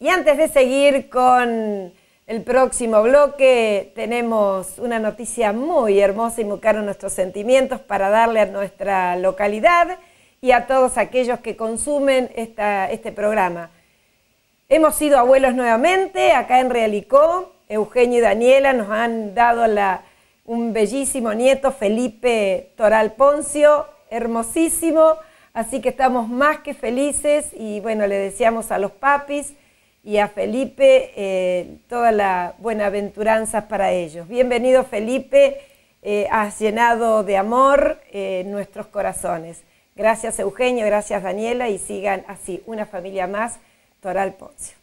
Y antes de seguir con el próximo bloque, tenemos una noticia muy hermosa y muy caro nuestros sentimientos para darle a nuestra localidad y a todos aquellos que consumen este programa. Hemos sido abuelos nuevamente acá en Realicó. Eugenio y Daniela nos han dado un bellísimo nieto, Felipe Toral Poncio, hermosísimo. Así que estamos más que felices y bueno, le deseamos a los papis y a Felipe eh, toda la buenaventuranza para ellos. Bienvenido Felipe, eh, has llenado de amor eh, nuestros corazones. Gracias Eugenio, gracias Daniela y sigan así, una familia más, Toral Poncio.